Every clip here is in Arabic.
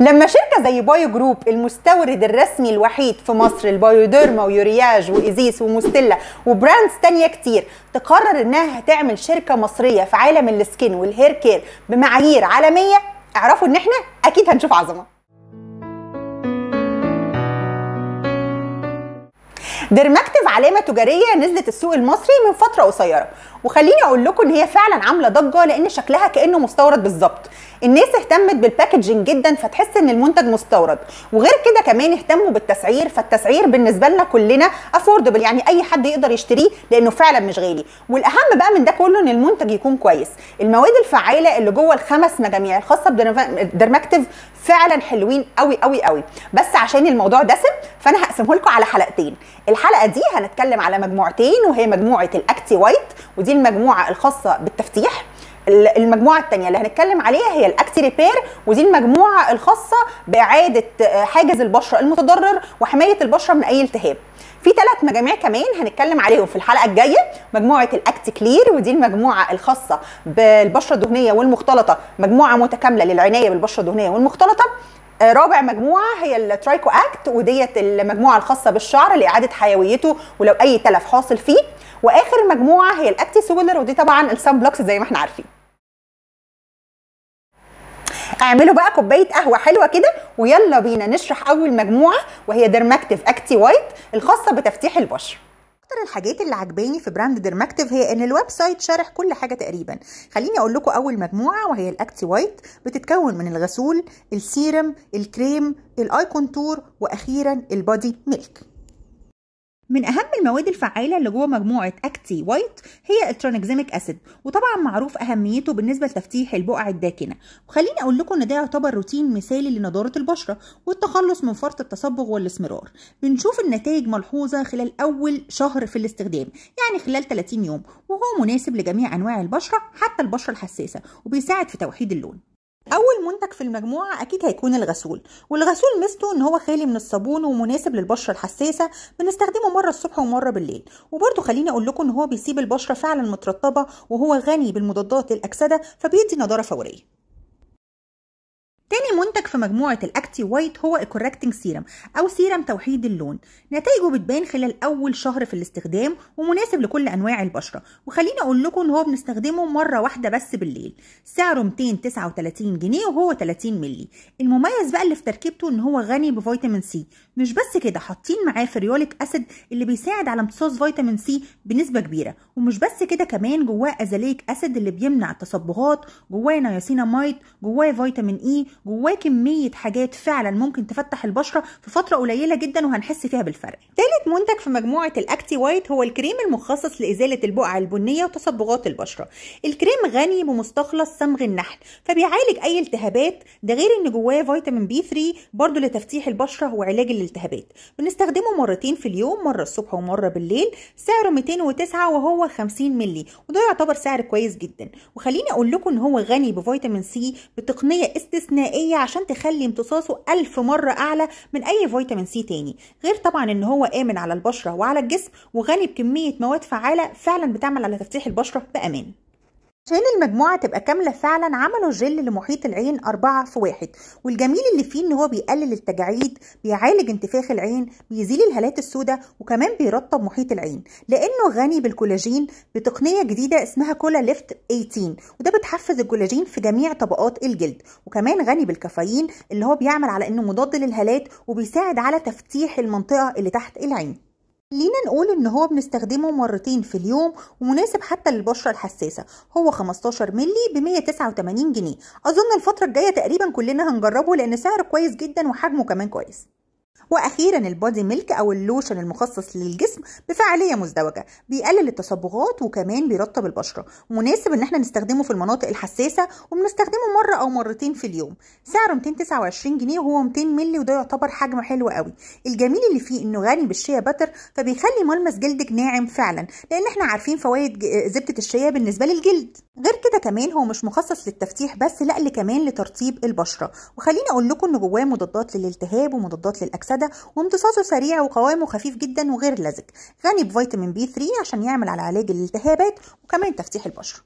لما شركه زي بايو جروب المستورد الرسمي الوحيد في مصر البايوديرما ويورياج وايزيس ومستلة وبراندز تانية كتير تقرر انها هتعمل شركه مصريه في عالم السكين والهير كير بمعايير عالميه اعرفوا ان احنا اكيد هنشوف عظمه ديرماكتيف علامه تجاريه نزلت السوق المصري من فتره قصيره وخليني اقول لكم ان هي فعلا عامله ضجه لان شكلها كانه مستورد بالظبط الناس اهتمت بالباكجينج جدا فتحس ان المنتج مستورد وغير كده كمان اهتموا بالتسعير فالتسعير بالنسبه لنا كلنا افوردبل يعني اي حد يقدر يشتريه لانه فعلا مش غالي والاهم بقى من ده كله ان المنتج يكون كويس المواد الفعاله اللي جوه الخمس مجاميع الخاصه بدرماكتيف فعلا حلوين قوي قوي قوي بس عشان الموضوع دسم فانا هقسمه لكم على حلقتين الحلقه دي هنتكلم على مجموعتين وهي مجموعه الاكتي وايت ودي المجموعه الخاصه بالتفتيح المجموعه الثانيه اللي هنتكلم عليها هي الاكتي ريبير ودي المجموعه الخاصه باعاده آه، حاجز البشره المتضرر وحمايه البشره من اي التهاب في ثلاث مجاميع كمان هنتكلم عليهم في الحلقه الجايه مجموعه الاكت كلير ودي المجموعه الخاصه بالبشره الدهنيه والمختلطه مجموعه متكامله للعنايه بالبشره الدهنيه والمختلطه رابع مجموعه هي الترايكو اكت وديت المجموعه الخاصه بالشعر لاعاده حيويته ولو اي تلف حاصل فيه واخر مجموعه هي الاكتي سولر ودي طبعا السان بلوكس زي ما احنا عارفين اعملوا بقى كوبايه قهوه حلوه كده ويلا بينا نشرح اول مجموعه وهي ديرماكتيف اكتي وايت الخاصه بتفتيح البشره اكتر الحاجات اللي عجباني في براند ديرماكتيف هي ان الويب سايت شارح كل حاجه تقريبا خليني اقول لكم اول مجموعه وهي الاكتي وايت بتتكون من الغسول السيرم الكريم الاي كونتور واخيرا البادي ميلك من اهم المواد الفعاله اللي جوه مجموعه اكتي وايت هي الترانكزيميك اسيد وطبعا معروف اهميته بالنسبه لتفتيح البقع الداكنه وخليني اقول لكم ان ده يعتبر روتين مثالي لنضاره البشره والتخلص من فرط التصبغ والاسمرار بنشوف النتائج ملحوظه خلال اول شهر في الاستخدام يعني خلال 30 يوم وهو مناسب لجميع انواع البشره حتى البشره الحساسه وبيساعد في توحيد اللون اول منتج في المجموعه اكيد هيكون الغسول والغسول ميزته ان هو خالي من الصابون ومناسب للبشره الحساسه بنستخدمه مره الصبح ومره بالليل وبرده خليني اقول لكم ان هو بيسيب البشره فعلا مترطبه وهو غني بالمضادات الاكسده فبيدي نضاره فوريه تاني منتج في مجموعة الأكتي وايت هو الكوركتنج سيرم أو سيرم توحيد اللون نتائجه بتبان خلال أول شهر في الاستخدام ومناسب لكل أنواع البشرة وخليني أقول لكم إن هو بنستخدمه مرة واحدة بس بالليل سعره 239 جنيه وهو 30 مللي المميز بقى اللي في تركيبته إن هو غني بفيتامين سي مش بس كده حاطين معاه فريوليك أسيد اللي بيساعد على امتصاص فيتامين سي بنسبة كبيرة ومش بس كده كمان جواه أزاليك أسيد اللي بيمنع التصبغات جواه نياسيناميد جواه فيتامين إي e، جواه كميه حاجات فعلا ممكن تفتح البشره في فتره قليله جدا وهنحس فيها بالفرق ثالث منتج في مجموعه الاكتي وايت هو الكريم المخصص لازاله البقع البنيه وتصبغات البشره الكريم غني بمستخلص صمغ النحل فبيعالج اي التهابات ده غير ان جواه فيتامين بي 3 برضه لتفتيح البشره وعلاج الالتهابات بنستخدمه مرتين في اليوم مره الصبح ومره بالليل سعره 209 وهو 50 مللي وده يعتبر سعر كويس جدا وخليني اقول لكم ان هو غني بفيتامين سي بتقنيه استثنائيه غنائية عشان تخلي امتصاصه ألف مرة أعلى من أي فيتامين سي تاني غير طبعا إن هو آمن على البشرة وعلى الجسم وغني بكمية مواد فعالة فعلا بتعمل على تفتيح البشرة بأمان عشان المجموعة تبقى كاملة فعلا عملوا جل لمحيط العين أربعة في واحد والجميل اللي فيه إن هو بيقلل التجاعيد بيعالج انتفاخ العين بيزيل الهالات السوداء وكمان بيرطب محيط العين لأنه غني بالكولاجين بتقنية جديدة اسمها كولا ليفت 18 وده بتحفز الكولاجين في جميع طبقات الجلد وكمان غني بالكافيين اللي هو بيعمل على إنه مضاد للهالات وبيساعد على تفتيح المنطقة اللي تحت العين لينا نقول ان هو بنستخدمه مرتين في اليوم ومناسب حتى للبشره الحساسه هو 15 مللي ب 189 جنيه اظن الفتره الجايه تقريبا كلنا هنجربه لان سعره كويس جدا وحجمه كمان كويس واخيرا البودي ميلك او اللوشن المخصص للجسم بفعاليه مزدوجه بيقلل التصبغات وكمان بيرطب البشره مناسب ان احنا نستخدمه في المناطق الحساسه وبنستخدمه مره او مرتين في اليوم سعره 229 جنيه وهو 200 مللي وده يعتبر حجم حلو قوي الجميل اللي فيه انه غني بالشيا باتر فبيخلي ملمس جلدك ناعم فعلا لان احنا عارفين فوائد زبده الشيا بالنسبه للجلد غير كده كمان هو مش مخصص للتفتيح بس لا اللي كمان لترطيب البشره وخليني اقول لكم ان جواه مضادات للالتهاب ومضادات للاكسده وامتصاصه سريع وقوامه خفيف جدا وغير لزج غني بفيتامين بي 3 عشان يعمل على علاج الالتهابات وكمان تفتيح البشره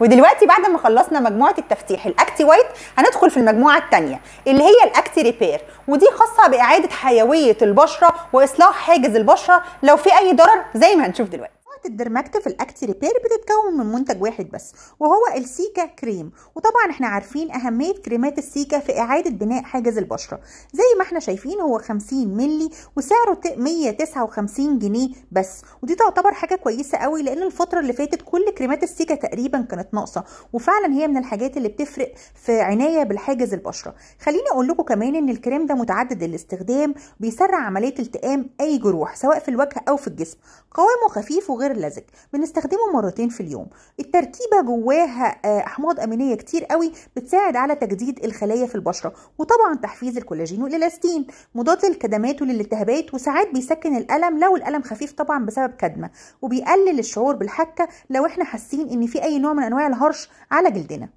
ودلوقتي بعد ما خلصنا مجموعه التفتيح الاكتي وايت هندخل في المجموعه الثانيه اللي هي الاكتي ريبير ودي خاصه باعاده حيويه البشره واصلاح حاجز البشره لو في اي ضرر زي ما هنشوف دلوقتي الدرماكت في ريبير بتتكون من منتج واحد بس وهو السيكا كريم وطبعا احنا عارفين اهميه كريمات السيكا في اعاده بناء حاجز البشره زي ما احنا شايفين هو 50 مللي وسعره 159 جنيه بس ودي تعتبر حاجه كويسه قوي لان الفتره اللي فاتت كل كريمات السيكا تقريبا كانت ناقصه وفعلا هي من الحاجات اللي بتفرق في عنايه بالحاجز البشره خليني اقول لكم كمان ان الكريم ده متعدد الاستخدام بيسرع عمليه التئام اي جروح سواء في الوجه او في الجسم قوامه خفيف وغير اللزج بنستخدمه مرتين في اليوم التركيبه جواها آه، احماض امينيه كتير قوي بتساعد على تجديد الخلايا في البشره وطبعا تحفيز الكولاجين والالاستين مضاد للكدمات وللالتهابات وساعات بيسكن الالم لو الالم خفيف طبعا بسبب كدمه وبيقلل الشعور بالحكه لو احنا حاسين ان في اي نوع من انواع الهرش على جلدنا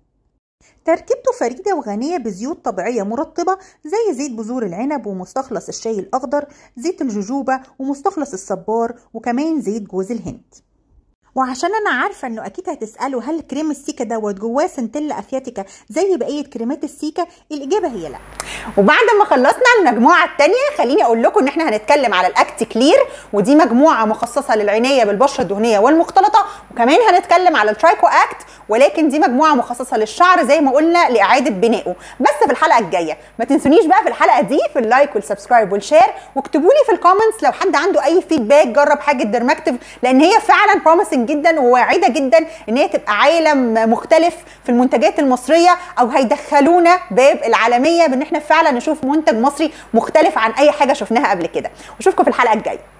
تركيبته فريدة وغنية بزيوت طبيعية مرطبة زي زيت بذور العنب ومستخلص الشاي الأخضر زيت الجوجوبا ومستخلص الصبار وكمان زيت جوز الهند وعشان انا عارفه انه اكيد هتسالوا هل كريم السيكا دوت جواه سنتيلا افياتيكا زي بقيه كريمات السيكا الاجابه هي لا وبعد ما خلصنا المجموعه الثانيه خليني اقول لكم ان احنا هنتكلم على الاكت كلير ودي مجموعه مخصصه للعنايه بالبشره الدهنيه والمختلطه وكمان هنتكلم على الترايكو اكت ولكن دي مجموعه مخصصه للشعر زي ما قلنا لاعاده بنائه بس في الحلقه الجايه ما تنسونيش بقى في الحلقه دي في اللايك والسبسكرايب والشير واكتبوا لي في الكومنتس لو حد عنده اي فيدباك جرب حاجه ديرماكتيف لان هي فعلا بروميسنج جدا وواعده جدا ان هي تبقى عالم مختلف في المنتجات المصريه او هيدخلونا باب العالميه بان احنا فعلا نشوف منتج مصري مختلف عن اي حاجه شفناها قبل كده واشوفكم في الحلقه الجايه